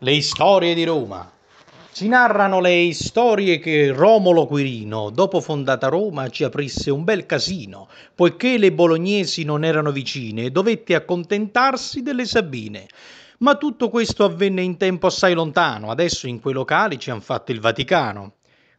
Le storie di Roma. Ci narrano le storie che Romolo Quirino, dopo fondata Roma, ci aprisse un bel casino, poiché le bolognesi non erano vicine e dovette accontentarsi delle Sabine. Ma tutto questo avvenne in tempo assai lontano, adesso in quei locali ci hanno fatto il Vaticano.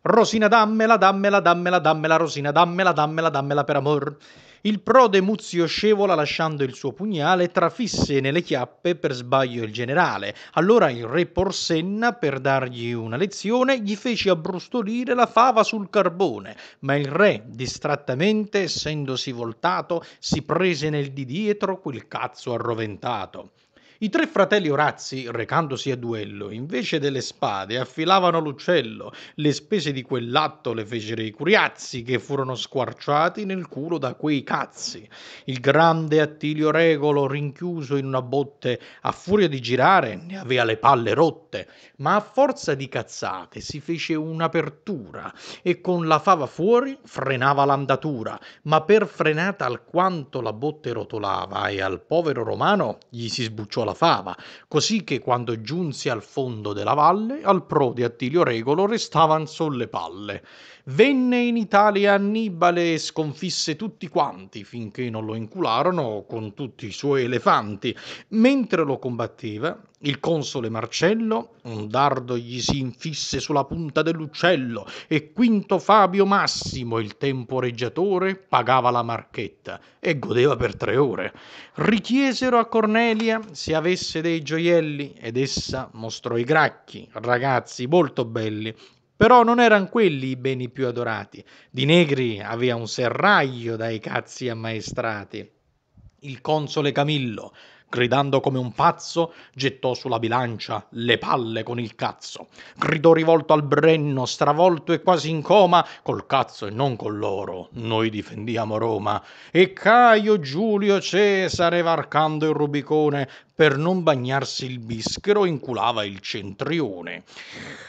Rosina dammela, dammela, dammela, dammela, Rosina dammela, dammela, dammela per amor. Il prode Muzio scevola lasciando il suo pugnale, trafisse nelle chiappe per sbaglio il generale. Allora il re Porsenna, per dargli una lezione, gli fece abbrustolire la fava sul carbone, ma il re, distrattamente, essendosi voltato, si prese nel di dietro quel cazzo arroventato. I tre fratelli Orazzi, recandosi a duello, invece delle spade affilavano l'uccello, le spese di quell'atto le fecero i curiazzi che furono squarciati nel culo da quei cazzi. Il grande Attilio Regolo, rinchiuso in una botte, a furia di girare ne aveva le palle rotte, ma a forza di cazzate si fece un'apertura e con la fava fuori frenava l'andatura, ma per frenata alquanto la botte rotolava e al povero romano gli si sbucciò la fava, così che quando giunsi al fondo della valle al pro di Attilio Regolo restavan sulle palle Venne in Italia Annibale e sconfisse tutti quanti finché non lo incularono con tutti i suoi elefanti. Mentre lo combatteva, il console Marcello, un dardo gli si infisse sulla punta dell'uccello e Quinto Fabio Massimo, il temporeggiatore, pagava la marchetta e godeva per tre ore. Richiesero a Cornelia se avesse dei gioielli ed essa mostrò i gracchi, ragazzi molto belli, però non erano quelli i beni più adorati. Di Negri aveva un serraglio dai cazzi ammaestrati. Il console Camillo Gridando come un pazzo, gettò sulla bilancia le palle con il cazzo. Gridò rivolto al Brenno, stravolto e quasi in coma, col cazzo e non con l'oro, noi difendiamo Roma. E Caio Giulio Cesare, varcando il Rubicone, per non bagnarsi il bischero, inculava il centrione.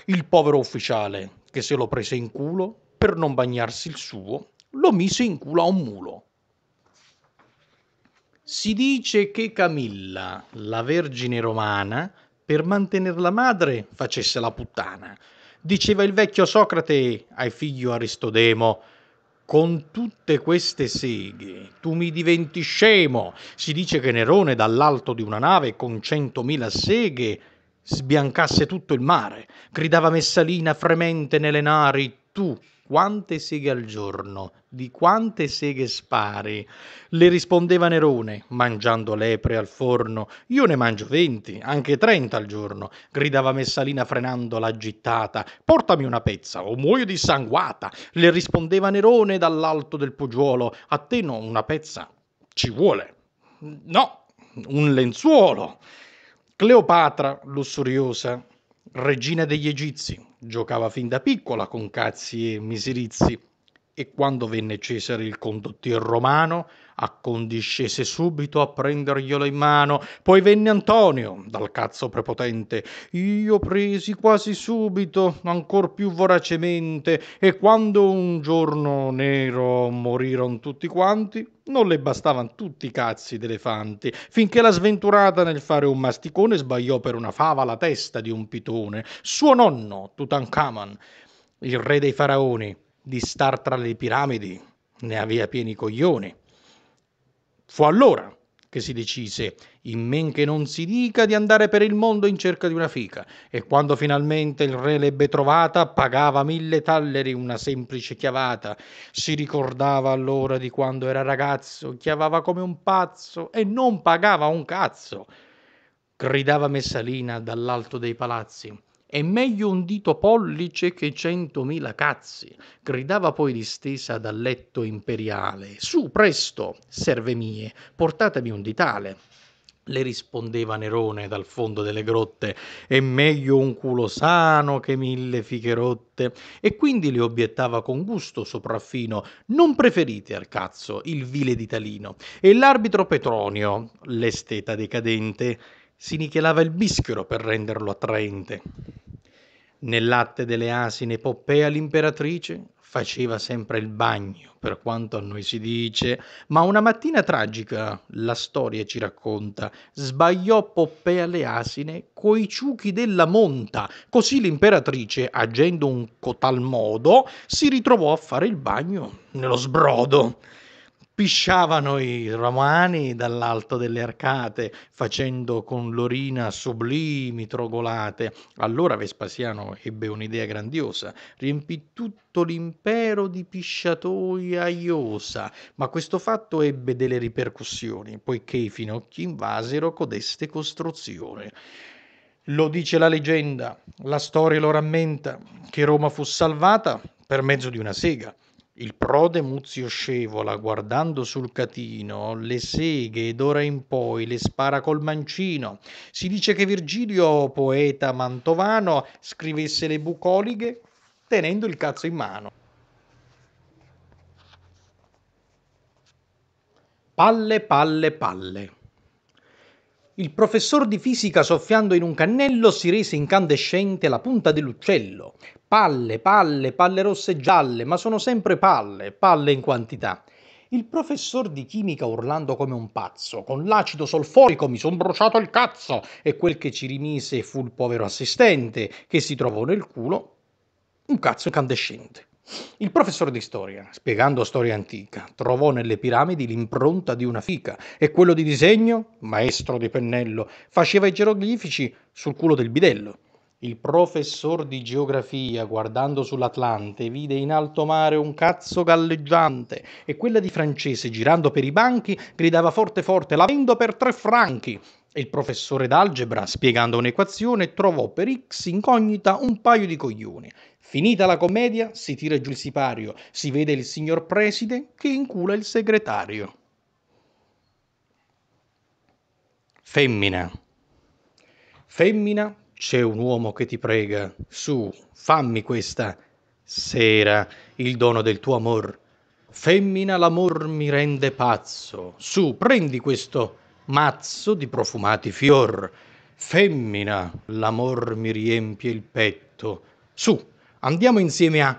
Il povero ufficiale, che se lo prese in culo, per non bagnarsi il suo, lo mise in culo a un mulo si dice che Camilla, la vergine romana, per mantenerla madre facesse la puttana. Diceva il vecchio Socrate ai figlio Aristodemo, con tutte queste seghe tu mi diventi scemo. Si dice che Nerone dall'alto di una nave con centomila seghe sbiancasse tutto il mare. Gridava Messalina fremente nelle nari, tu quante seghe al giorno, di quante seghe spari? Le rispondeva Nerone, mangiando lepre al forno. Io ne mangio venti, anche trenta al giorno, gridava Messalina frenando la gittata. Portami una pezza, o muoio dissanguata. Le rispondeva Nerone dall'alto del poggiolo. A te no, una pezza ci vuole. No, un lenzuolo. Cleopatra, lussuriosa, regina degli Egizi, giocava fin da piccola con cazzi e Miserizzi, e quando venne Cesare il condottier romano, accondiscese subito a prenderglielo in mano. Poi venne Antonio, dal cazzo prepotente, io presi quasi subito, ancor più voracemente, e quando un giorno nero moriron tutti quanti, non le bastavano tutti i cazzi d'elefanti, finché la sventurata nel fare un masticone sbagliò per una fava la testa di un pitone, suo nonno Tutankhamon, il re dei faraoni di star tra le piramidi, ne aveva pieni coglioni. Fu allora che si decise, in men che non si dica, di andare per il mondo in cerca di una fica, e quando finalmente il re l'ebbe trovata, pagava mille talleri una semplice chiavata. Si ricordava allora di quando era ragazzo, chiavava come un pazzo e non pagava un cazzo. Gridava Messalina dall'alto dei palazzi è meglio un dito pollice che centomila cazzi gridava poi distesa dal letto imperiale su presto serve mie portatemi un ditale le rispondeva Nerone dal fondo delle grotte, è meglio un culo sano che mille fiche rotte. E quindi le obiettava con gusto sopraffino, non preferite al cazzo il vile d'Italino. E l'arbitro Petronio, l'esteta decadente, si nichelava il bischero per renderlo attraente. Nel latte delle asine Poppea l'imperatrice faceva sempre il bagno, per quanto a noi si dice, ma una mattina tragica, la storia ci racconta, sbagliò Poppea le asine coi ciuchi della monta, così l'imperatrice, agendo un cotal modo, si ritrovò a fare il bagno nello sbrodo pisciavano i romani dall'alto delle arcate facendo con l'orina sublimi trogolate. Allora Vespasiano ebbe un'idea grandiosa, riempì tutto l'impero di pisciatoia iosa, ma questo fatto ebbe delle ripercussioni, poiché i finocchi invasero codeste costruzioni. Lo dice la leggenda, la storia lo rammenta, che Roma fu salvata per mezzo di una sega. Il prode Muzio scevola, guardando sul catino, le seghe ed ora in poi le spara col mancino. Si dice che Virgilio, poeta mantovano, scrivesse le bucoliche tenendo il cazzo in mano. Palle, palle, palle. Il professor di fisica, soffiando in un cannello, si rese incandescente la punta dell'uccello. Palle, palle, palle rosse e gialle, ma sono sempre palle, palle in quantità. Il professor di chimica urlando come un pazzo, con l'acido solforico mi son bruciato il cazzo e quel che ci rimise fu il povero assistente che si trovò nel culo un cazzo incandescente. Il professore di storia, spiegando storia antica, trovò nelle piramidi l'impronta di una fica e quello di disegno, maestro di pennello, faceva i geroglifici sul culo del bidello. Il professor di geografia, guardando sull'Atlante, vide in alto mare un cazzo galleggiante e quella di francese, girando per i banchi, gridava forte forte, la vendo per tre franchi. Il professore d'algebra, spiegando un'equazione, trovò per x incognita un paio di coglioni Finita la commedia, si tira giù il sipario, si vede il signor preside che incula il segretario. Femmina. Femmina, c'è un uomo che ti prega, su, fammi questa sera il dono del tuo amor. Femmina, l'amor mi rende pazzo, su, prendi questo mazzo di profumati fior. Femmina, l'amor mi riempie il petto, su, Andiamo insieme a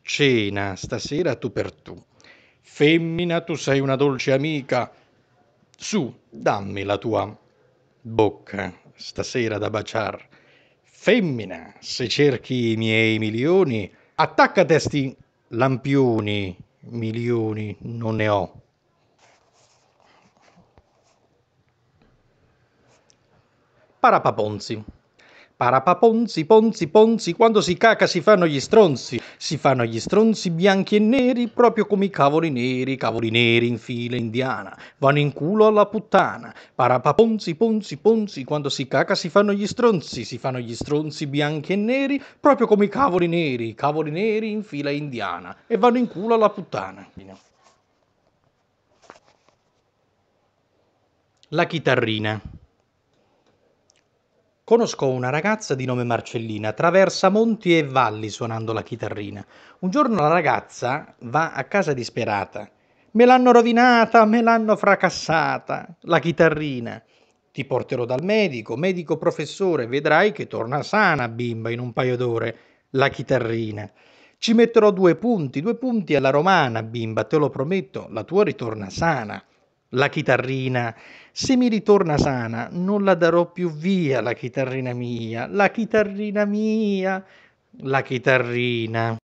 cena stasera tu per tu. Femmina, tu sei una dolce amica. Su, dammi la tua bocca stasera da baciar. Femmina, se cerchi i miei milioni, attacca a lampioni, milioni non ne ho. Parapaponzi. Parapaponzi, ponzi, ponzi, quando si caca si fanno gli stronzi. Si fanno gli stronzi bianchi e neri, proprio come i cavoli neri, cavoli neri in fila indiana. Vanno in culo alla puttana. Parapaponzi, ponzi, ponzi, quando si caca si fanno gli stronzi. Si fanno gli stronzi bianchi e neri, proprio come i cavoli neri, cavoli neri in fila indiana. E vanno in culo alla puttana. La chitarrina. Conosco una ragazza di nome Marcellina, attraversa monti e valli suonando la chitarrina. Un giorno la ragazza va a casa disperata. Me l'hanno rovinata, me l'hanno fracassata, la chitarrina. Ti porterò dal medico, medico professore, vedrai che torna sana bimba in un paio d'ore, la chitarrina. Ci metterò due punti, due punti alla romana, bimba, te lo prometto, la tua ritorna sana la chitarrina. Se mi ritorna sana, non la darò più via la chitarrina mia, la chitarrina mia, la chitarrina.